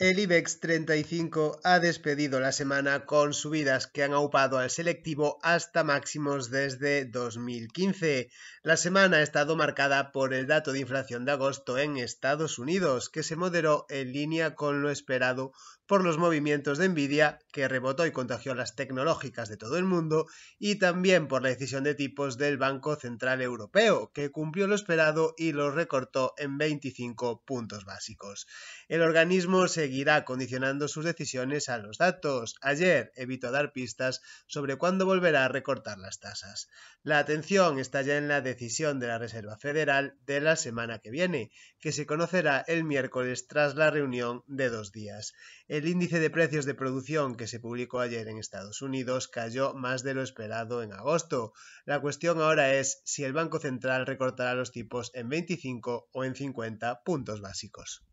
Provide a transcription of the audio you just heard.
El IBEX 35 ha despedido la semana con subidas que han aupado al selectivo hasta máximos desde 2015. La semana ha estado marcada por el dato de inflación de agosto en Estados Unidos, que se moderó en línea con lo esperado por los movimientos de Nvidia, que rebotó y contagió a las tecnológicas de todo el mundo, y también por la decisión de tipos del Banco Central Europeo, que cumplió lo esperado y lo recortó en 25 puntos básicos. El organismo se seguirá condicionando sus decisiones a los datos. Ayer evitó dar pistas sobre cuándo volverá a recortar las tasas. La atención está ya en la decisión de la Reserva Federal de la semana que viene, que se conocerá el miércoles tras la reunión de dos días. El índice de precios de producción que se publicó ayer en Estados Unidos cayó más de lo esperado en agosto. La cuestión ahora es si el Banco Central recortará los tipos en 25 o en 50 puntos básicos.